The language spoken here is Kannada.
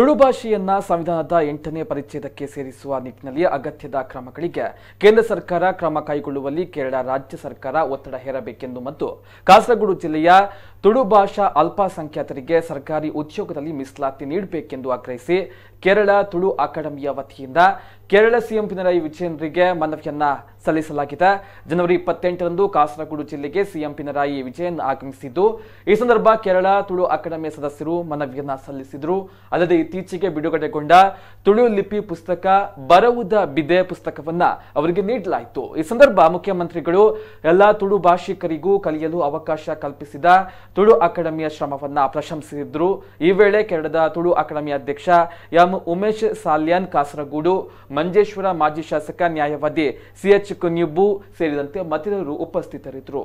ತುಳು ಭಾಷೆಯನ್ನ ಸಂವಿಧಾನದ ಎಂಟನೇ ಪರಿಚ್ಛೇದಕ್ಕೆ ಸೇರಿಸುವ ನಿಟ್ಟಿನಲ್ಲಿ ಅಗತ್ಯದ ಕ್ರಮಗಳಿಗೆ ಕೇಂದ್ರ ಸರ್ಕಾರ ಕ್ರಮ ಕೈಗೊಳ್ಳುವಲ್ಲಿ ಕೇರಳ ರಾಜ್ಯ ಸರ್ಕಾರ ಒತ್ತಡ ಹೇರಬೇಕೆಂದು ಮತ್ತು ಕಾಸರಗೋಡು ಜಿಲ್ಲೆಯ ತುಳು ಭಾಷಾ ಅಲ್ಪಸಂಖ್ಯಾತರಿಗೆ ಸರ್ಕಾರಿ ಉದ್ಯೋಗದಲ್ಲಿ ಮೀಸಲಾತಿ ನೀಡಬೇಕೆಂದು ಆಗ್ರಹಿಸಿ ಕೇರಳ ತುಳು ಅಕಾಡೆಮಿಯ ವತಿಯಿಂದ ಕೇರಳ ಸಿಎಂ ಪಿನರಾಯಿ ವಿಜಯನ್ರಿಗೆ ಮನವಿಯನ್ನ ಸಲ್ಲಿಸಲಾಗಿದೆ ಜನವರಿ ಇಪ್ಪತ್ತೆಂಟರಂದು ಕಾಸರಗೋಡು ಜಿಲ್ಲೆಗೆ ಸಿಎಂ ಪಿನರಾಯಿ ವಿಜಯನ್ ಆಗಮಿಸಿದ್ದು ಈ ಸಂದರ್ಭ ಕೇರಳ ತುಳು ಅಕಾಡೆಮಿಯ ಸದಸ್ಯರು ಮನವಿಯನ್ನ ಸಲ್ಲಿಸಿದರು ಅಲ್ಲದೆ ಇತ್ತೀಚೆಗೆ ಬಿಡುಗಡೆಗೊಂಡ ತುಳು ಲಿಪಿ ಪುಸ್ತಕ ಬರವುದ ಬಿದೆ ಪುಸ್ತಕವನ್ನ ಅವರಿಗೆ ನೀಡಲಾಯಿತು ಈ ಸಂದರ್ಭ ಮುಖ್ಯಮಂತ್ರಿಗಳು ಎಲ್ಲ ತುಳು ಭಾಷಿಕರಿಗೂ ಕಲಿಯಲು ಅವಕಾಶ ಕಲ್ಪಿಸಿದ ತುಳು ಅಕಾಡೆಮಿಯ ಶ್ರಮವನ್ನ ಪ್ರಶಂಸಿಸಿದ್ರು ಈ ವೇಳೆ ಕೆರಳದ ತುಳು ಅಕಾಡೆಮಿ ಅಧ್ಯಕ್ಷ ಎಂ ಉಮೇಶ್ ಸಾಲ್ಯಾನ್ ಕಾಸರಗೂಡು ಮಂಜೇಶ್ವರ ಮಾಜಿ ಶಾಸಕ ನ್ಯಾಯವಾದಿ ಸಿಎಚ್ ಕುನ್ಯುಬ್ಬು ಸೇರಿದಂತೆ ಮತ್ತಿತರರು ಉಪಸ್ಥಿತರಿದ್ದರು